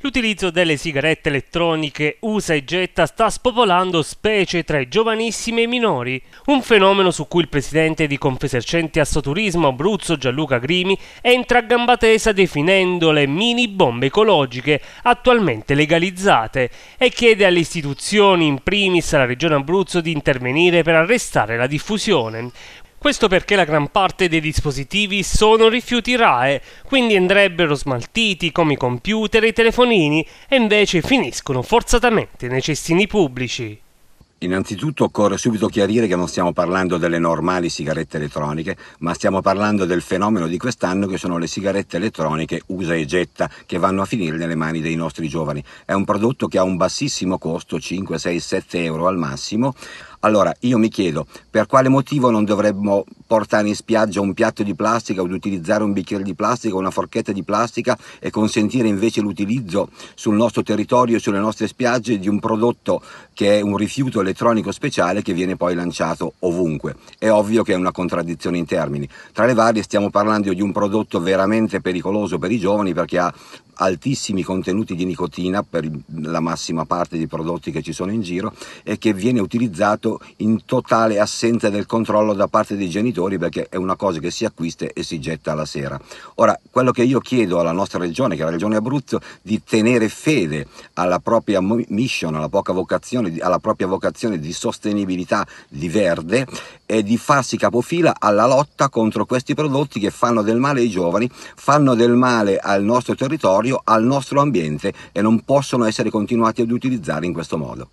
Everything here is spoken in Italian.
L'utilizzo delle sigarette elettroniche usa e getta sta spopolando specie tra i giovanissimi e i minori, un fenomeno su cui il presidente di Confesercenti Assoturismo Abruzzo Gianluca Grimi entra a gamba tesa definendole mini bombe ecologiche attualmente legalizzate e chiede alle istituzioni, in primis alla regione Abruzzo, di intervenire per arrestare la diffusione. Questo perché la gran parte dei dispositivi sono rifiuti RAE, quindi andrebbero smaltiti come i computer e i telefonini e invece finiscono forzatamente nei cestini pubblici. Innanzitutto occorre subito chiarire che non stiamo parlando delle normali sigarette elettroniche, ma stiamo parlando del fenomeno di quest'anno che sono le sigarette elettroniche usa e getta che vanno a finire nelle mani dei nostri giovani. È un prodotto che ha un bassissimo costo, 5, 6, 7 euro al massimo, allora io mi chiedo per quale motivo non dovremmo portare in spiaggia un piatto di plastica o di utilizzare un bicchiere di plastica o una forchetta di plastica e consentire invece l'utilizzo sul nostro territorio e sulle nostre spiagge di un prodotto che è un rifiuto elettronico speciale che viene poi lanciato ovunque. È ovvio che è una contraddizione in termini. Tra le varie stiamo parlando di un prodotto veramente pericoloso per i giovani perché ha altissimi contenuti di nicotina per la massima parte dei prodotti che ci sono in giro e che viene utilizzato fatto in totale assenza del controllo da parte dei genitori perché è una cosa che si acquista e si getta alla sera. Ora, quello che io chiedo alla nostra regione, che è la regione Abruzzo, di tenere fede alla propria mission, alla, vocazione, alla propria vocazione di sostenibilità di verde e di farsi capofila alla lotta contro questi prodotti che fanno del male ai giovani, fanno del male al nostro territorio, al nostro ambiente e non possono essere continuati ad utilizzare in questo modo.